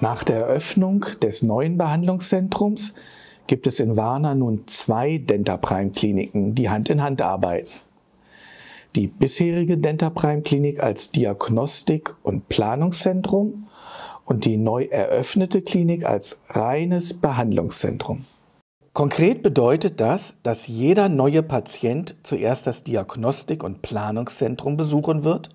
Nach der Eröffnung des neuen Behandlungszentrums gibt es in Warna nun zwei Dentaprime-Kliniken, die Hand in Hand arbeiten. Die bisherige Dentaprime-Klinik als Diagnostik- und Planungszentrum und die neu eröffnete Klinik als reines Behandlungszentrum. Konkret bedeutet das, dass jeder neue Patient zuerst das Diagnostik- und Planungszentrum besuchen wird,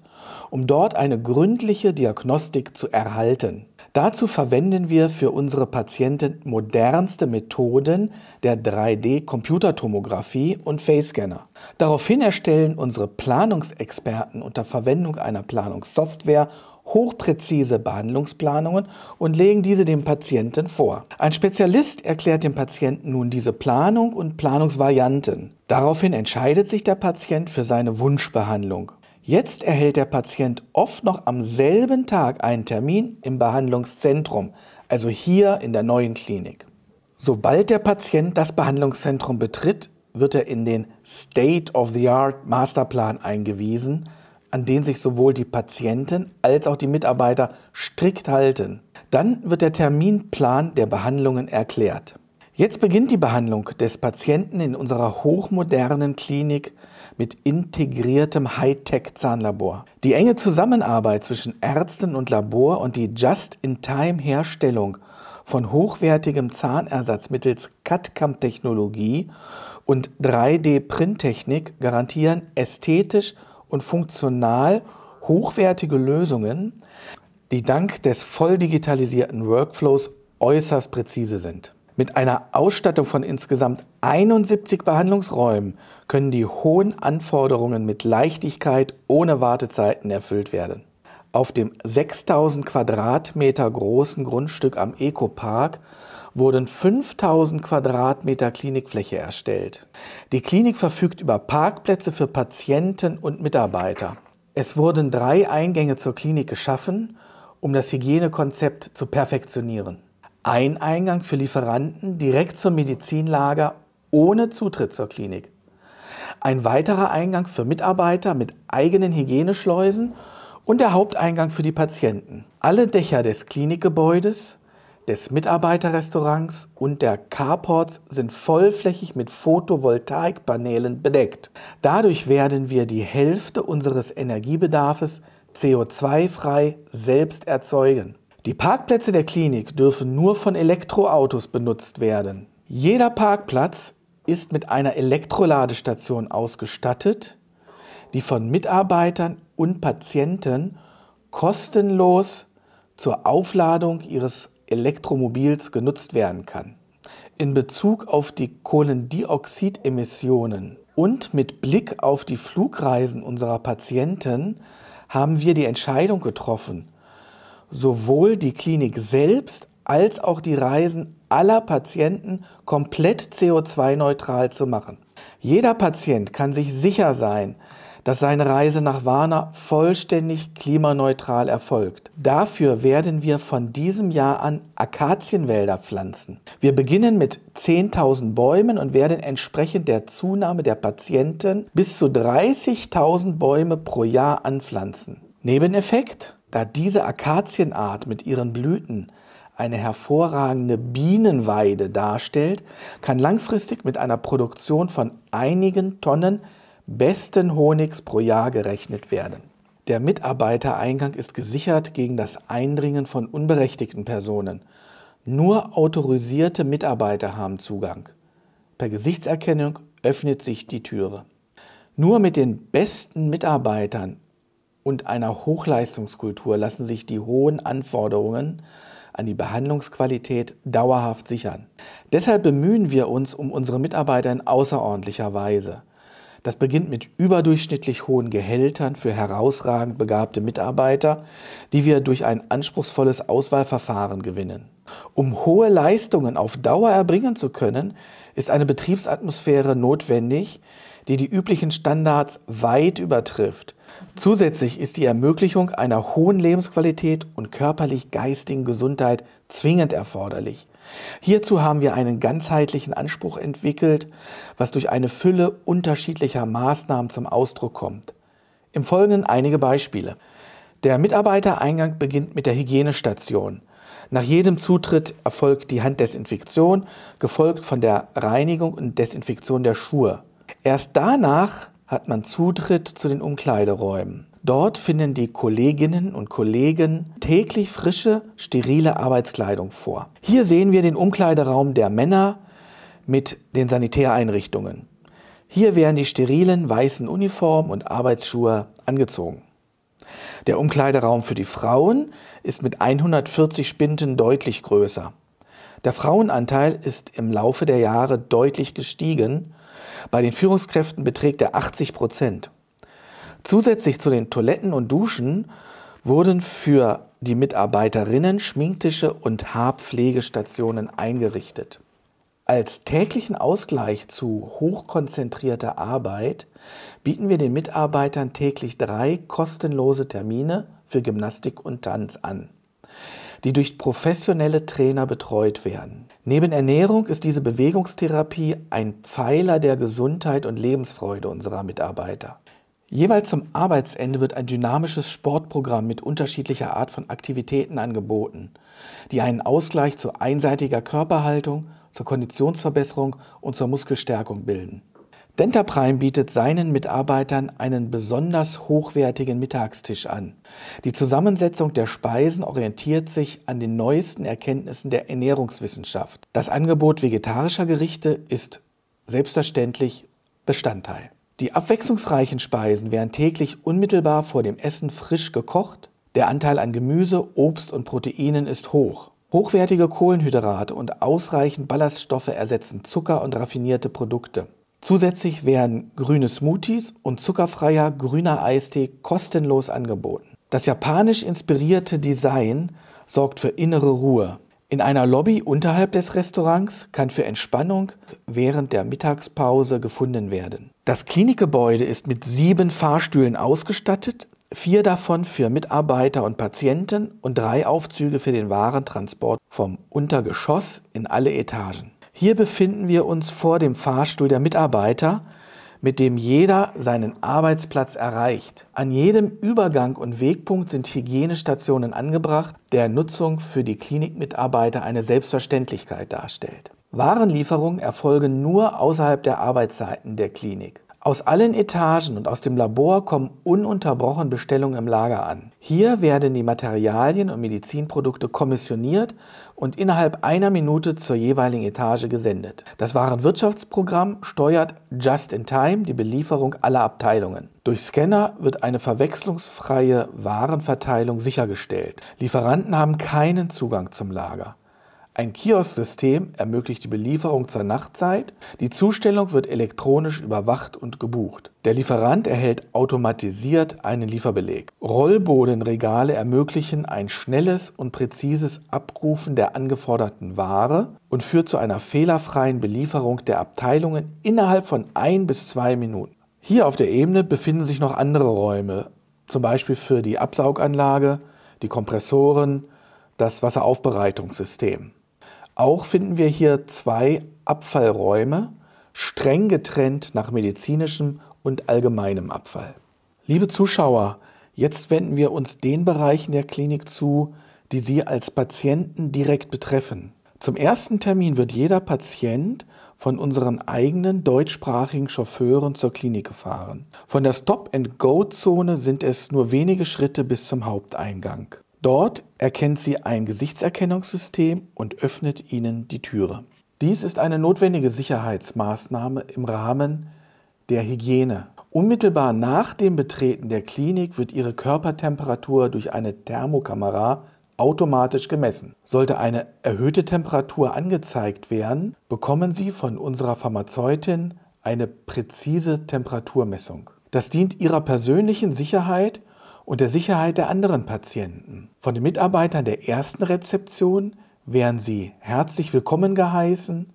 um dort eine gründliche Diagnostik zu erhalten. Dazu verwenden wir für unsere Patienten modernste Methoden der 3D-Computertomographie und Face-Scanner. Daraufhin erstellen unsere Planungsexperten unter Verwendung einer Planungssoftware hochpräzise Behandlungsplanungen und legen diese dem Patienten vor. Ein Spezialist erklärt dem Patienten nun diese Planung und Planungsvarianten. Daraufhin entscheidet sich der Patient für seine Wunschbehandlung. Jetzt erhält der Patient oft noch am selben Tag einen Termin im Behandlungszentrum, also hier in der neuen Klinik. Sobald der Patient das Behandlungszentrum betritt, wird er in den State-of-the-Art Masterplan eingewiesen, an den sich sowohl die Patienten als auch die Mitarbeiter strikt halten. Dann wird der Terminplan der Behandlungen erklärt. Jetzt beginnt die Behandlung des Patienten in unserer hochmodernen Klinik mit integriertem Hightech-Zahnlabor. Die enge Zusammenarbeit zwischen Ärzten und Labor und die Just-in-Time-Herstellung von hochwertigem Zahnersatz mittels CAD-CAM-Technologie und 3D-Printtechnik garantieren ästhetisch und funktional hochwertige Lösungen, die dank des voll digitalisierten Workflows äußerst präzise sind. Mit einer Ausstattung von insgesamt 71 Behandlungsräumen können die hohen Anforderungen mit Leichtigkeit ohne Wartezeiten erfüllt werden. Auf dem 6000 Quadratmeter großen Grundstück am Ecopark wurden 5000 Quadratmeter Klinikfläche erstellt. Die Klinik verfügt über Parkplätze für Patienten und Mitarbeiter. Es wurden drei Eingänge zur Klinik geschaffen, um das Hygienekonzept zu perfektionieren. Ein Eingang für Lieferanten direkt zum Medizinlager ohne Zutritt zur Klinik. Ein weiterer Eingang für Mitarbeiter mit eigenen Hygieneschleusen und der Haupteingang für die Patienten. Alle Dächer des Klinikgebäudes, des Mitarbeiterrestaurants und der Carports sind vollflächig mit Photovoltaikpanelen bedeckt. Dadurch werden wir die Hälfte unseres Energiebedarfs CO2-frei selbst erzeugen. Die Parkplätze der Klinik dürfen nur von Elektroautos benutzt werden. Jeder Parkplatz ist mit einer Elektroladestation ausgestattet, die von Mitarbeitern und Patienten kostenlos zur Aufladung ihres Elektromobils genutzt werden kann. In Bezug auf die Kohlendioxidemissionen und mit Blick auf die Flugreisen unserer Patienten haben wir die Entscheidung getroffen, sowohl die Klinik selbst als auch die Reisen aller Patienten komplett CO2-neutral zu machen. Jeder Patient kann sich sicher sein, dass seine Reise nach Warna vollständig klimaneutral erfolgt. Dafür werden wir von diesem Jahr an Akazienwälder pflanzen. Wir beginnen mit 10.000 Bäumen und werden entsprechend der Zunahme der Patienten bis zu 30.000 Bäume pro Jahr anpflanzen. Nebeneffekt? Da diese Akazienart mit ihren Blüten eine hervorragende Bienenweide darstellt, kann langfristig mit einer Produktion von einigen Tonnen besten Honigs pro Jahr gerechnet werden. Der Mitarbeitereingang ist gesichert gegen das Eindringen von unberechtigten Personen. Nur autorisierte Mitarbeiter haben Zugang. Per Gesichtserkennung öffnet sich die Türe. Nur mit den besten Mitarbeitern und einer Hochleistungskultur lassen sich die hohen Anforderungen an die Behandlungsqualität dauerhaft sichern. Deshalb bemühen wir uns um unsere Mitarbeiter in außerordentlicher Weise. Das beginnt mit überdurchschnittlich hohen Gehältern für herausragend begabte Mitarbeiter, die wir durch ein anspruchsvolles Auswahlverfahren gewinnen. Um hohe Leistungen auf Dauer erbringen zu können, ist eine Betriebsatmosphäre notwendig, die die üblichen Standards weit übertrifft. Zusätzlich ist die Ermöglichung einer hohen Lebensqualität und körperlich-geistigen Gesundheit zwingend erforderlich. Hierzu haben wir einen ganzheitlichen Anspruch entwickelt, was durch eine Fülle unterschiedlicher Maßnahmen zum Ausdruck kommt. Im Folgenden einige Beispiele. Der Mitarbeitereingang beginnt mit der Hygienestation. Nach jedem Zutritt erfolgt die Handdesinfektion, gefolgt von der Reinigung und Desinfektion der Schuhe. Erst danach hat man Zutritt zu den Umkleideräumen. Dort finden die Kolleginnen und Kollegen täglich frische, sterile Arbeitskleidung vor. Hier sehen wir den Umkleideraum der Männer mit den Sanitäreinrichtungen. Hier werden die sterilen weißen Uniformen und Arbeitsschuhe angezogen. Der Umkleideraum für die Frauen ist mit 140 Spinden deutlich größer. Der Frauenanteil ist im Laufe der Jahre deutlich gestiegen bei den Führungskräften beträgt er 80 Prozent. Zusätzlich zu den Toiletten und Duschen wurden für die Mitarbeiterinnen Schminktische und Haarpflegestationen eingerichtet. Als täglichen Ausgleich zu hochkonzentrierter Arbeit bieten wir den Mitarbeitern täglich drei kostenlose Termine für Gymnastik und Tanz an die durch professionelle Trainer betreut werden. Neben Ernährung ist diese Bewegungstherapie ein Pfeiler der Gesundheit und Lebensfreude unserer Mitarbeiter. Jeweils zum Arbeitsende wird ein dynamisches Sportprogramm mit unterschiedlicher Art von Aktivitäten angeboten, die einen Ausgleich zu einseitiger Körperhaltung, zur Konditionsverbesserung und zur Muskelstärkung bilden. Dentaprime bietet seinen Mitarbeitern einen besonders hochwertigen Mittagstisch an. Die Zusammensetzung der Speisen orientiert sich an den neuesten Erkenntnissen der Ernährungswissenschaft. Das Angebot vegetarischer Gerichte ist selbstverständlich Bestandteil. Die abwechslungsreichen Speisen werden täglich unmittelbar vor dem Essen frisch gekocht. Der Anteil an Gemüse, Obst und Proteinen ist hoch. Hochwertige Kohlenhydrate und ausreichend Ballaststoffe ersetzen Zucker und raffinierte Produkte. Zusätzlich werden grüne Smoothies und zuckerfreier grüner Eistee kostenlos angeboten. Das japanisch inspirierte Design sorgt für innere Ruhe. In einer Lobby unterhalb des Restaurants kann für Entspannung während der Mittagspause gefunden werden. Das Klinikgebäude ist mit sieben Fahrstühlen ausgestattet, vier davon für Mitarbeiter und Patienten und drei Aufzüge für den Warentransport vom Untergeschoss in alle Etagen. Hier befinden wir uns vor dem Fahrstuhl der Mitarbeiter, mit dem jeder seinen Arbeitsplatz erreicht. An jedem Übergang und Wegpunkt sind Hygienestationen angebracht, der Nutzung für die Klinikmitarbeiter eine Selbstverständlichkeit darstellt. Warenlieferungen erfolgen nur außerhalb der Arbeitszeiten der Klinik. Aus allen Etagen und aus dem Labor kommen ununterbrochen Bestellungen im Lager an. Hier werden die Materialien und Medizinprodukte kommissioniert und innerhalb einer Minute zur jeweiligen Etage gesendet. Das Warenwirtschaftsprogramm steuert just in time die Belieferung aller Abteilungen. Durch Scanner wird eine verwechslungsfreie Warenverteilung sichergestellt. Lieferanten haben keinen Zugang zum Lager. Ein Kiosksystem ermöglicht die Belieferung zur Nachtzeit. Die Zustellung wird elektronisch überwacht und gebucht. Der Lieferant erhält automatisiert einen Lieferbeleg. Rollbodenregale ermöglichen ein schnelles und präzises Abrufen der angeforderten Ware und führt zu einer fehlerfreien Belieferung der Abteilungen innerhalb von ein bis zwei Minuten. Hier auf der Ebene befinden sich noch andere Räume, zum Beispiel für die Absauganlage, die Kompressoren, das Wasseraufbereitungssystem. Auch finden wir hier zwei Abfallräume, streng getrennt nach medizinischem und allgemeinem Abfall. Liebe Zuschauer, jetzt wenden wir uns den Bereichen der Klinik zu, die Sie als Patienten direkt betreffen. Zum ersten Termin wird jeder Patient von unseren eigenen deutschsprachigen Chauffeuren zur Klinik gefahren. Von der Stop-and-Go-Zone sind es nur wenige Schritte bis zum Haupteingang. Dort erkennt sie ein Gesichtserkennungssystem und öffnet ihnen die Türe. Dies ist eine notwendige Sicherheitsmaßnahme im Rahmen der Hygiene. Unmittelbar nach dem Betreten der Klinik wird ihre Körpertemperatur durch eine Thermokamera automatisch gemessen. Sollte eine erhöhte Temperatur angezeigt werden, bekommen Sie von unserer Pharmazeutin eine präzise Temperaturmessung. Das dient Ihrer persönlichen Sicherheit und der Sicherheit der anderen Patienten. Von den Mitarbeitern der ersten Rezeption werden sie herzlich willkommen geheißen,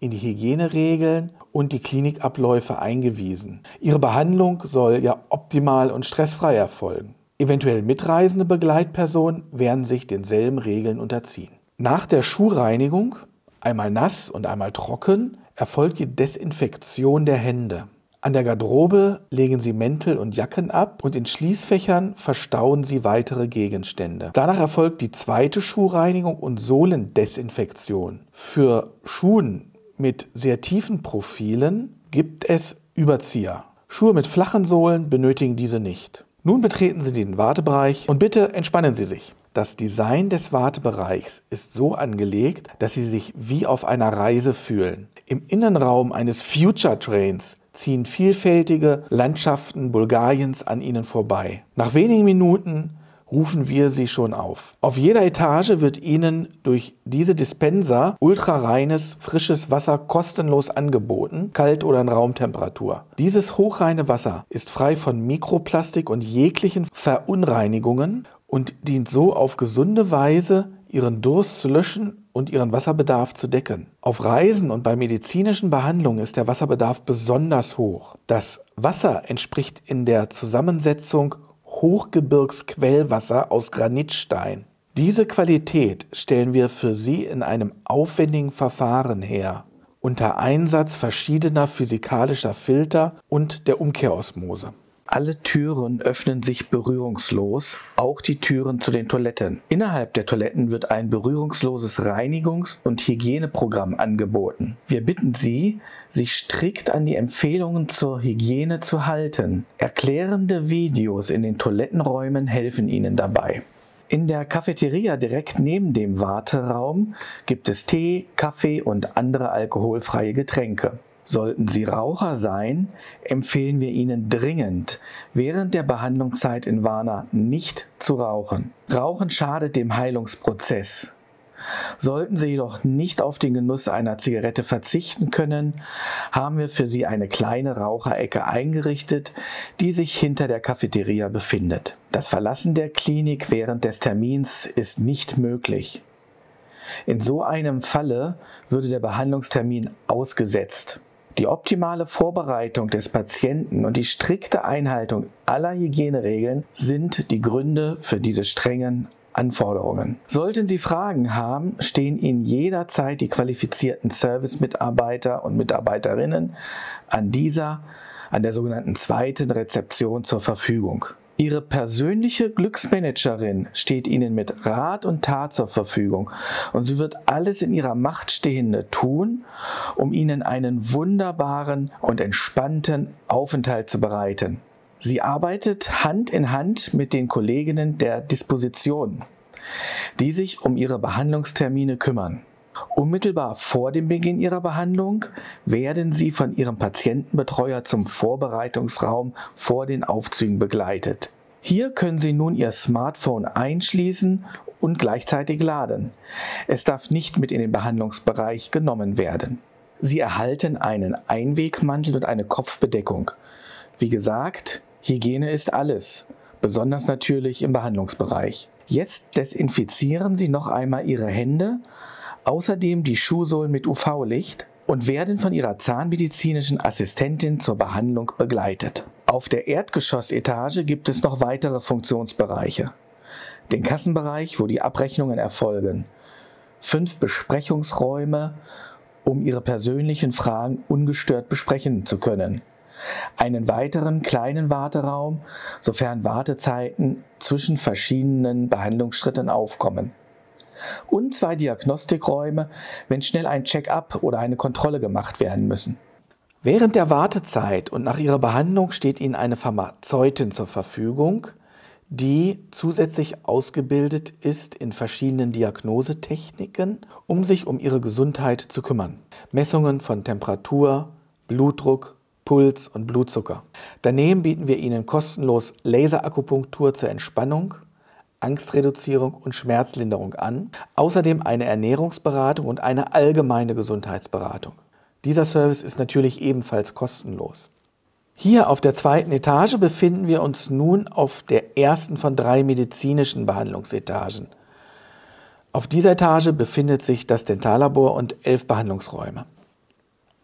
in die Hygieneregeln und die Klinikabläufe eingewiesen. Ihre Behandlung soll ja optimal und stressfrei erfolgen. Eventuell mitreisende Begleitpersonen werden sich denselben Regeln unterziehen. Nach der Schuhreinigung, einmal nass und einmal trocken, erfolgt die Desinfektion der Hände. An der Garderobe legen sie Mäntel und Jacken ab und in Schließfächern verstauen sie weitere Gegenstände. Danach erfolgt die zweite Schuhreinigung und Sohlendesinfektion. Für Schuhen mit sehr tiefen Profilen gibt es Überzieher. Schuhe mit flachen Sohlen benötigen diese nicht. Nun betreten Sie den Wartebereich und bitte entspannen Sie sich. Das Design des Wartebereichs ist so angelegt, dass Sie sich wie auf einer Reise fühlen. Im Innenraum eines Future Trains ziehen vielfältige Landschaften Bulgariens an ihnen vorbei. Nach wenigen Minuten rufen wir sie schon auf. Auf jeder Etage wird ihnen durch diese Dispenser ultrareines, frisches Wasser kostenlos angeboten, kalt oder in Raumtemperatur. Dieses hochreine Wasser ist frei von Mikroplastik und jeglichen Verunreinigungen und dient so auf gesunde Weise, ihren Durst zu löschen und ihren Wasserbedarf zu decken. Auf Reisen und bei medizinischen Behandlungen ist der Wasserbedarf besonders hoch. Das Wasser entspricht in der Zusammensetzung Hochgebirgsquellwasser aus Granitstein. Diese Qualität stellen wir für Sie in einem aufwendigen Verfahren her, unter Einsatz verschiedener physikalischer Filter und der Umkehrosmose. Alle Türen öffnen sich berührungslos, auch die Türen zu den Toiletten. Innerhalb der Toiletten wird ein berührungsloses Reinigungs- und Hygieneprogramm angeboten. Wir bitten Sie, sich strikt an die Empfehlungen zur Hygiene zu halten. Erklärende Videos in den Toilettenräumen helfen Ihnen dabei. In der Cafeteria direkt neben dem Warteraum gibt es Tee, Kaffee und andere alkoholfreie Getränke. Sollten Sie Raucher sein, empfehlen wir Ihnen dringend, während der Behandlungszeit in Warna nicht zu rauchen. Rauchen schadet dem Heilungsprozess. Sollten Sie jedoch nicht auf den Genuss einer Zigarette verzichten können, haben wir für Sie eine kleine Raucherecke eingerichtet, die sich hinter der Cafeteria befindet. Das Verlassen der Klinik während des Termins ist nicht möglich. In so einem Falle würde der Behandlungstermin ausgesetzt. Die optimale Vorbereitung des Patienten und die strikte Einhaltung aller Hygieneregeln sind die Gründe für diese strengen Anforderungen. Sollten Sie Fragen haben, stehen Ihnen jederzeit die qualifizierten Service-Mitarbeiter und Mitarbeiterinnen an dieser, an der sogenannten zweiten Rezeption zur Verfügung. Ihre persönliche Glücksmanagerin steht Ihnen mit Rat und Tat zur Verfügung und sie wird alles in ihrer Macht Stehende tun, um Ihnen einen wunderbaren und entspannten Aufenthalt zu bereiten. Sie arbeitet Hand in Hand mit den Kolleginnen der Disposition, die sich um ihre Behandlungstermine kümmern. Unmittelbar vor dem Beginn Ihrer Behandlung werden Sie von Ihrem Patientenbetreuer zum Vorbereitungsraum vor den Aufzügen begleitet. Hier können Sie nun Ihr Smartphone einschließen und gleichzeitig laden. Es darf nicht mit in den Behandlungsbereich genommen werden. Sie erhalten einen Einwegmantel und eine Kopfbedeckung. Wie gesagt, Hygiene ist alles, besonders natürlich im Behandlungsbereich. Jetzt desinfizieren Sie noch einmal Ihre Hände außerdem die Schuhsohlen mit UV-Licht und werden von ihrer zahnmedizinischen Assistentin zur Behandlung begleitet. Auf der Erdgeschossetage gibt es noch weitere Funktionsbereiche. Den Kassenbereich, wo die Abrechnungen erfolgen. Fünf Besprechungsräume, um ihre persönlichen Fragen ungestört besprechen zu können. Einen weiteren kleinen Warteraum, sofern Wartezeiten zwischen verschiedenen Behandlungsschritten aufkommen und zwei Diagnostikräume, wenn schnell ein Check-up oder eine Kontrolle gemacht werden müssen. Während der Wartezeit und nach ihrer Behandlung steht Ihnen eine Pharmazeutin zur Verfügung, die zusätzlich ausgebildet ist in verschiedenen Diagnosetechniken, um sich um ihre Gesundheit zu kümmern. Messungen von Temperatur, Blutdruck, Puls und Blutzucker. Daneben bieten wir Ihnen kostenlos Laserakupunktur zur Entspannung, Angstreduzierung und Schmerzlinderung an, außerdem eine Ernährungsberatung und eine allgemeine Gesundheitsberatung. Dieser Service ist natürlich ebenfalls kostenlos. Hier auf der zweiten Etage befinden wir uns nun auf der ersten von drei medizinischen Behandlungsetagen. Auf dieser Etage befindet sich das Dentallabor und elf Behandlungsräume.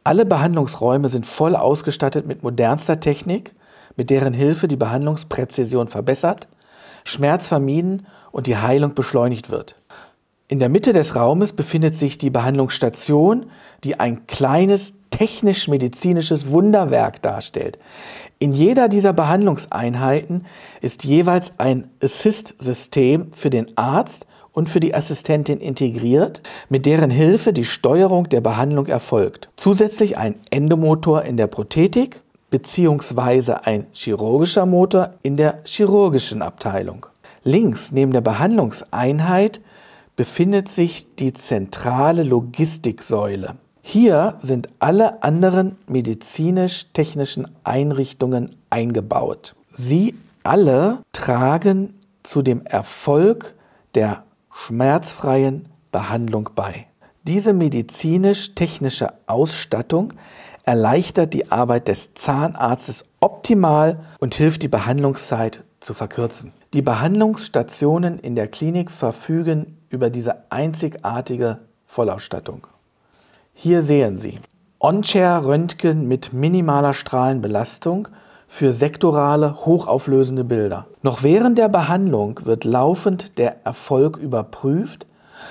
Alle Behandlungsräume sind voll ausgestattet mit modernster Technik, mit deren Hilfe die Behandlungspräzision verbessert – Schmerz vermieden und die Heilung beschleunigt wird. In der Mitte des Raumes befindet sich die Behandlungsstation, die ein kleines technisch-medizinisches Wunderwerk darstellt. In jeder dieser Behandlungseinheiten ist jeweils ein Assist-System für den Arzt und für die Assistentin integriert, mit deren Hilfe die Steuerung der Behandlung erfolgt. Zusätzlich ein Endomotor in der Prothetik beziehungsweise ein chirurgischer Motor in der chirurgischen Abteilung. Links neben der Behandlungseinheit befindet sich die zentrale Logistiksäule. Hier sind alle anderen medizinisch-technischen Einrichtungen eingebaut. Sie alle tragen zu dem Erfolg der schmerzfreien Behandlung bei. Diese medizinisch-technische Ausstattung erleichtert die Arbeit des Zahnarztes optimal und hilft die Behandlungszeit zu verkürzen. Die Behandlungsstationen in der Klinik verfügen über diese einzigartige Vollausstattung. Hier sehen Sie On-Chair-Röntgen mit minimaler Strahlenbelastung für sektorale, hochauflösende Bilder. Noch während der Behandlung wird laufend der Erfolg überprüft,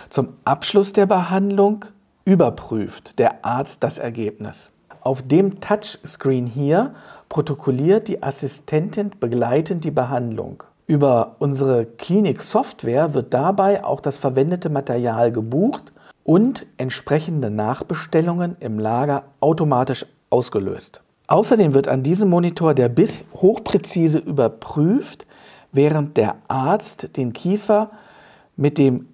zum Abschluss der Behandlung überprüft der Arzt das Ergebnis. Auf dem Touchscreen hier protokolliert die Assistentin begleitend die Behandlung. Über unsere Klinik-Software wird dabei auch das verwendete Material gebucht und entsprechende Nachbestellungen im Lager automatisch ausgelöst. Außerdem wird an diesem Monitor der Biss hochpräzise überprüft, während der Arzt den Kiefer mit dem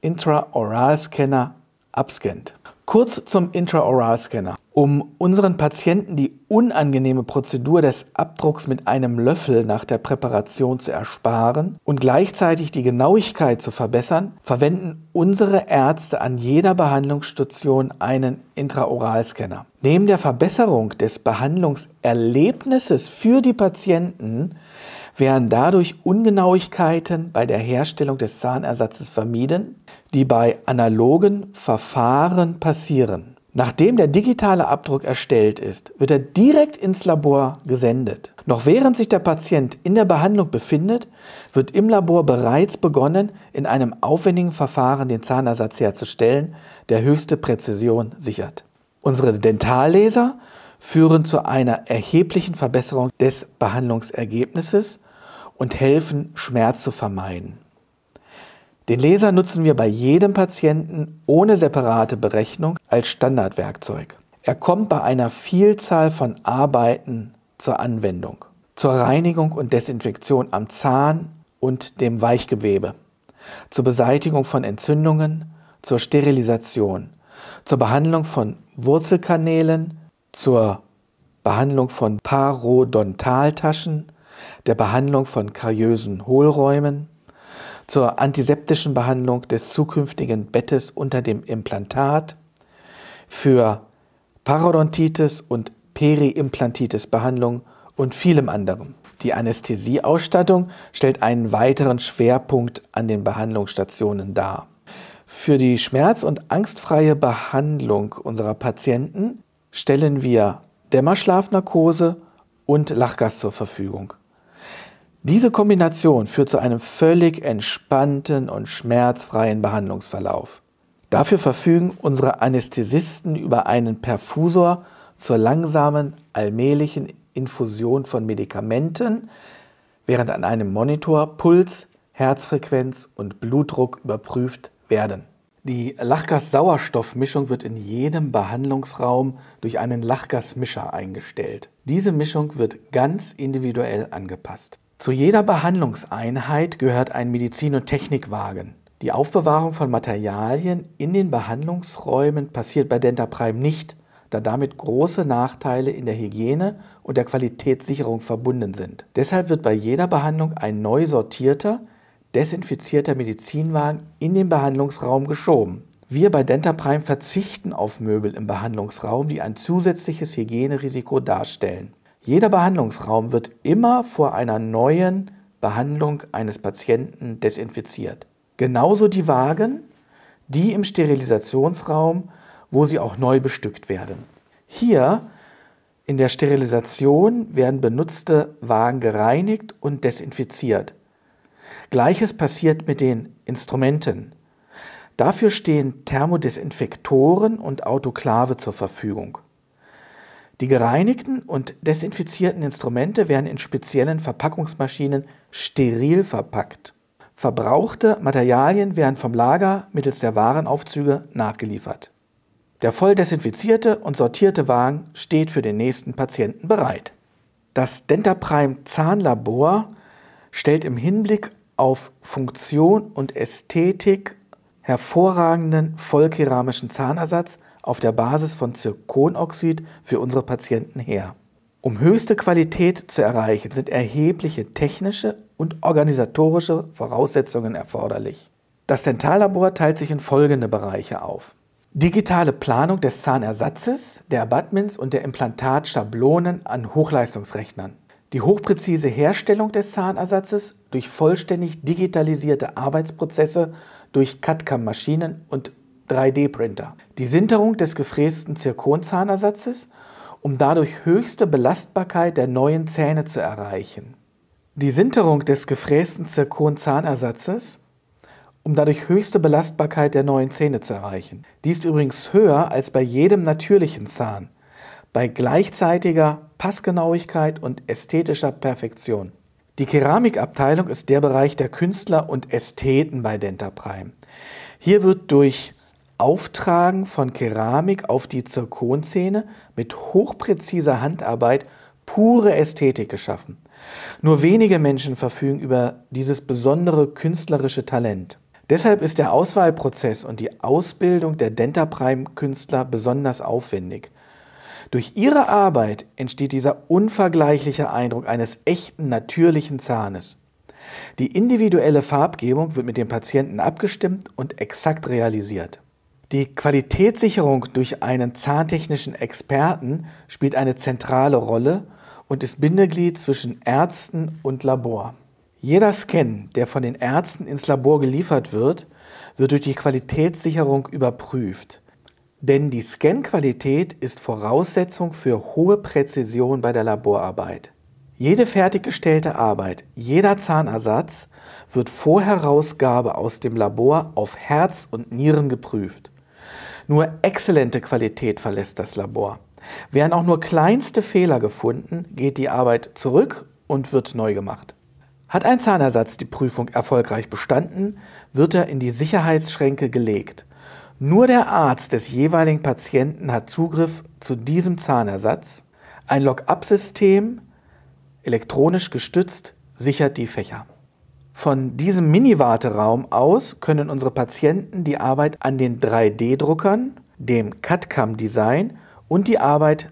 Intraoral-Scanner abscannt. Kurz zum Intraoral-Scanner. Um unseren Patienten die unangenehme Prozedur des Abdrucks mit einem Löffel nach der Präparation zu ersparen und gleichzeitig die Genauigkeit zu verbessern, verwenden unsere Ärzte an jeder Behandlungsstation einen Intraoral-Scanner. Neben der Verbesserung des Behandlungserlebnisses für die Patienten werden dadurch Ungenauigkeiten bei der Herstellung des Zahnersatzes vermieden die bei analogen Verfahren passieren. Nachdem der digitale Abdruck erstellt ist, wird er direkt ins Labor gesendet. Noch während sich der Patient in der Behandlung befindet, wird im Labor bereits begonnen, in einem aufwendigen Verfahren den Zahnersatz herzustellen, der höchste Präzision sichert. Unsere Dentallaser führen zu einer erheblichen Verbesserung des Behandlungsergebnisses und helfen, Schmerz zu vermeiden. Den Laser nutzen wir bei jedem Patienten ohne separate Berechnung als Standardwerkzeug. Er kommt bei einer Vielzahl von Arbeiten zur Anwendung, zur Reinigung und Desinfektion am Zahn und dem Weichgewebe, zur Beseitigung von Entzündungen, zur Sterilisation, zur Behandlung von Wurzelkanälen, zur Behandlung von Parodontaltaschen, der Behandlung von kariösen Hohlräumen, zur antiseptischen Behandlung des zukünftigen Bettes unter dem Implantat, für Parodontitis und Periimplantitis Behandlung und vielem anderem. Die Anästhesieausstattung stellt einen weiteren Schwerpunkt an den Behandlungsstationen dar. Für die schmerz- und angstfreie Behandlung unserer Patienten stellen wir Dämmerschlafnarkose und Lachgas zur Verfügung. Diese Kombination führt zu einem völlig entspannten und schmerzfreien Behandlungsverlauf. Dafür verfügen unsere Anästhesisten über einen Perfusor zur langsamen, allmählichen Infusion von Medikamenten, während an einem Monitor Puls, Herzfrequenz und Blutdruck überprüft werden. Die Lachgas-Sauerstoffmischung wird in jedem Behandlungsraum durch einen Lachgasmischer eingestellt. Diese Mischung wird ganz individuell angepasst. Zu jeder Behandlungseinheit gehört ein Medizin- und Technikwagen. Die Aufbewahrung von Materialien in den Behandlungsräumen passiert bei Dentaprime nicht, da damit große Nachteile in der Hygiene und der Qualitätssicherung verbunden sind. Deshalb wird bei jeder Behandlung ein neu sortierter, desinfizierter Medizinwagen in den Behandlungsraum geschoben. Wir bei Dentaprime verzichten auf Möbel im Behandlungsraum, die ein zusätzliches Hygienerisiko darstellen. Jeder Behandlungsraum wird immer vor einer neuen Behandlung eines Patienten desinfiziert. Genauso die Wagen, die im Sterilisationsraum, wo sie auch neu bestückt werden. Hier in der Sterilisation werden benutzte Wagen gereinigt und desinfiziert. Gleiches passiert mit den Instrumenten. Dafür stehen Thermodesinfektoren und Autoklave zur Verfügung. Die gereinigten und desinfizierten Instrumente werden in speziellen Verpackungsmaschinen steril verpackt. Verbrauchte Materialien werden vom Lager mittels der Warenaufzüge nachgeliefert. Der voll desinfizierte und sortierte Wagen steht für den nächsten Patienten bereit. Das Dentaprime Zahnlabor stellt im Hinblick auf Funktion und Ästhetik hervorragenden vollkeramischen Zahnersatz auf der Basis von Zirkonoxid für unsere Patienten her. Um höchste Qualität zu erreichen, sind erhebliche technische und organisatorische Voraussetzungen erforderlich. Das Dentallabor teilt sich in folgende Bereiche auf. Digitale Planung des Zahnersatzes, der Abutments und der Implantatschablonen an Hochleistungsrechnern. Die hochpräzise Herstellung des Zahnersatzes durch vollständig digitalisierte Arbeitsprozesse durch CAD-CAM-Maschinen und 3D-Printer. Die Sinterung des gefrästen Zirkonzahnersatzes, um dadurch höchste Belastbarkeit der neuen Zähne zu erreichen. Die Sinterung des gefrästen Zirkonzahnersatzes, um dadurch höchste Belastbarkeit der neuen Zähne zu erreichen. Die ist übrigens höher als bei jedem natürlichen Zahn, bei gleichzeitiger Passgenauigkeit und ästhetischer Perfektion. Die Keramikabteilung ist der Bereich der Künstler und Ästheten bei Dentaprime. Hier wird durch Auftragen von Keramik auf die Zirkonszene mit hochpräziser Handarbeit pure Ästhetik geschaffen. Nur wenige Menschen verfügen über dieses besondere künstlerische Talent. Deshalb ist der Auswahlprozess und die Ausbildung der Dentaprime-Künstler besonders aufwendig. Durch ihre Arbeit entsteht dieser unvergleichliche Eindruck eines echten, natürlichen Zahnes. Die individuelle Farbgebung wird mit dem Patienten abgestimmt und exakt realisiert. Die Qualitätssicherung durch einen zahntechnischen Experten spielt eine zentrale Rolle und ist Bindeglied zwischen Ärzten und Labor. Jeder Scan, der von den Ärzten ins Labor geliefert wird, wird durch die Qualitätssicherung überprüft. Denn die Scanqualität ist Voraussetzung für hohe Präzision bei der Laborarbeit. Jede fertiggestellte Arbeit, jeder Zahnersatz wird vor Herausgabe aus dem Labor auf Herz und Nieren geprüft. Nur exzellente Qualität verlässt das Labor. Werden auch nur kleinste Fehler gefunden, geht die Arbeit zurück und wird neu gemacht. Hat ein Zahnersatz die Prüfung erfolgreich bestanden, wird er in die Sicherheitsschränke gelegt. Nur der Arzt des jeweiligen Patienten hat Zugriff zu diesem Zahnersatz. Ein lock up system elektronisch gestützt, sichert die Fächer. Von diesem Mini-Warteraum aus können unsere Patienten die Arbeit an den 3D-Druckern, dem CAD-CAM-Design und die Arbeit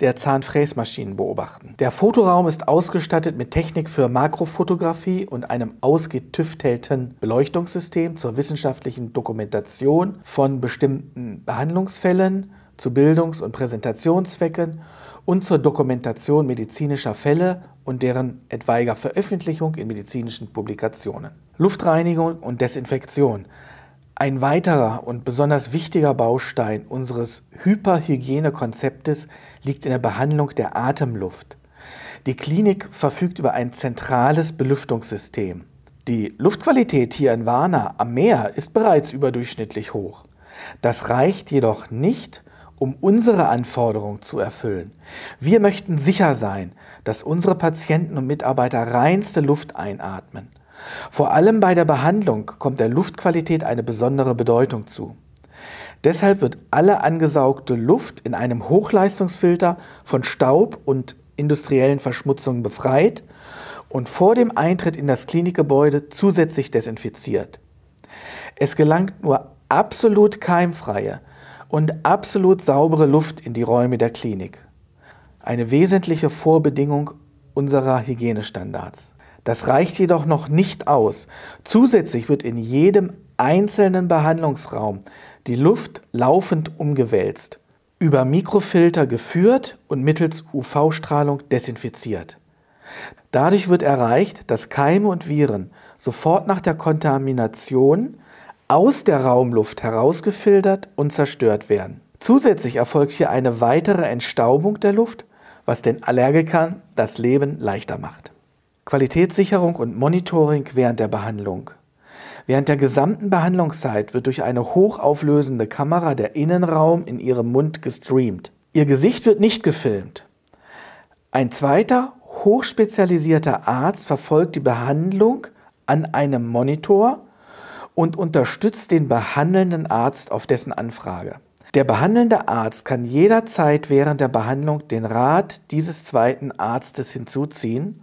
der Zahnfräsmaschinen beobachten. Der Fotoraum ist ausgestattet mit Technik für Makrofotografie und einem ausgetüftelten Beleuchtungssystem zur wissenschaftlichen Dokumentation von bestimmten Behandlungsfällen, zu Bildungs- und Präsentationszwecken und zur Dokumentation medizinischer Fälle und deren etwaiger Veröffentlichung in medizinischen Publikationen. Luftreinigung und Desinfektion. Ein weiterer und besonders wichtiger Baustein unseres Hyperhygienekonzeptes liegt in der Behandlung der Atemluft. Die Klinik verfügt über ein zentrales Belüftungssystem. Die Luftqualität hier in Warna am Meer ist bereits überdurchschnittlich hoch. Das reicht jedoch nicht, um unsere Anforderungen zu erfüllen. Wir möchten sicher sein, dass unsere Patienten und Mitarbeiter reinste Luft einatmen. Vor allem bei der Behandlung kommt der Luftqualität eine besondere Bedeutung zu. Deshalb wird alle angesaugte Luft in einem Hochleistungsfilter von Staub und industriellen Verschmutzungen befreit und vor dem Eintritt in das Klinikgebäude zusätzlich desinfiziert. Es gelangt nur absolut keimfreie, und absolut saubere Luft in die Räume der Klinik. Eine wesentliche Vorbedingung unserer Hygienestandards. Das reicht jedoch noch nicht aus. Zusätzlich wird in jedem einzelnen Behandlungsraum die Luft laufend umgewälzt, über Mikrofilter geführt und mittels UV-Strahlung desinfiziert. Dadurch wird erreicht, dass Keime und Viren sofort nach der Kontamination aus der Raumluft herausgefiltert und zerstört werden. Zusätzlich erfolgt hier eine weitere Entstaubung der Luft, was den Allergikern das Leben leichter macht. Qualitätssicherung und Monitoring während der Behandlung. Während der gesamten Behandlungszeit wird durch eine hochauflösende Kamera der Innenraum in Ihrem Mund gestreamt. Ihr Gesicht wird nicht gefilmt. Ein zweiter, hochspezialisierter Arzt verfolgt die Behandlung an einem Monitor und unterstützt den behandelnden Arzt auf dessen Anfrage. Der behandelnde Arzt kann jederzeit während der Behandlung den Rat dieses zweiten Arztes hinzuziehen,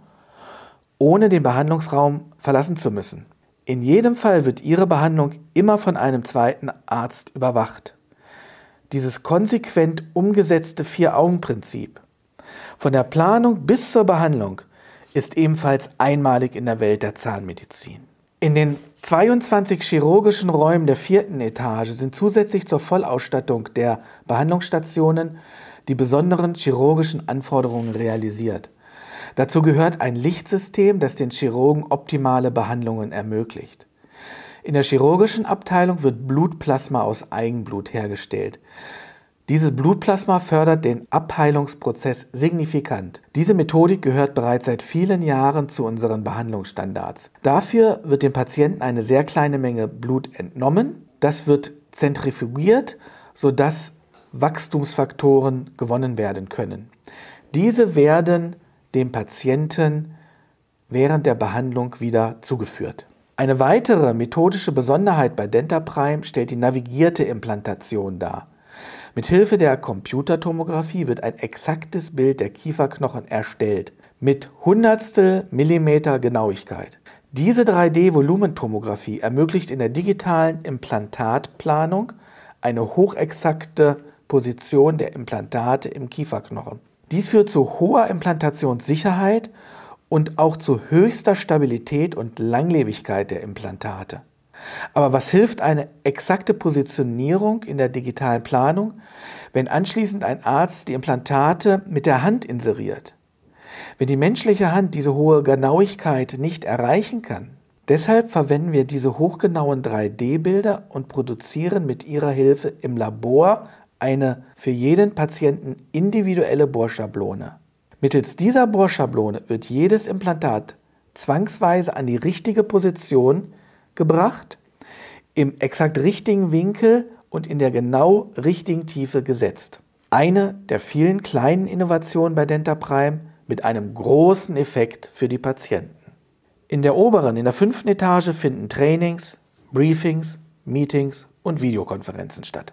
ohne den Behandlungsraum verlassen zu müssen. In jedem Fall wird Ihre Behandlung immer von einem zweiten Arzt überwacht. Dieses konsequent umgesetzte Vier-Augen-Prinzip von der Planung bis zur Behandlung ist ebenfalls einmalig in der Welt der Zahnmedizin. In den 22 chirurgischen Räumen der vierten Etage sind zusätzlich zur Vollausstattung der Behandlungsstationen die besonderen chirurgischen Anforderungen realisiert. Dazu gehört ein Lichtsystem, das den Chirurgen optimale Behandlungen ermöglicht. In der chirurgischen Abteilung wird Blutplasma aus Eigenblut hergestellt. Dieses Blutplasma fördert den Abheilungsprozess signifikant. Diese Methodik gehört bereits seit vielen Jahren zu unseren Behandlungsstandards. Dafür wird dem Patienten eine sehr kleine Menge Blut entnommen. Das wird zentrifugiert, sodass Wachstumsfaktoren gewonnen werden können. Diese werden dem Patienten während der Behandlung wieder zugeführt. Eine weitere methodische Besonderheit bei Dentaprime stellt die navigierte Implantation dar. Mithilfe der Computertomographie wird ein exaktes Bild der Kieferknochen erstellt, mit Hundertstel Millimeter Genauigkeit. Diese 3D-Volumentomographie ermöglicht in der digitalen Implantatplanung eine hochexakte Position der Implantate im Kieferknochen. Dies führt zu hoher Implantationssicherheit und auch zu höchster Stabilität und Langlebigkeit der Implantate. Aber was hilft eine exakte Positionierung in der digitalen Planung, wenn anschließend ein Arzt die Implantate mit der Hand inseriert? Wenn die menschliche Hand diese hohe Genauigkeit nicht erreichen kann, Deshalb verwenden wir diese hochgenauen 3D-Bilder und produzieren mit ihrer Hilfe im Labor eine für jeden Patienten individuelle Bohrschablone. Mittels dieser Bohrschablone wird jedes Implantat zwangsweise an die richtige Position gebracht, im exakt richtigen Winkel und in der genau richtigen Tiefe gesetzt. Eine der vielen kleinen Innovationen bei DentaPrime mit einem großen Effekt für die Patienten. In der oberen, in der fünften Etage finden Trainings, Briefings, Meetings und Videokonferenzen statt.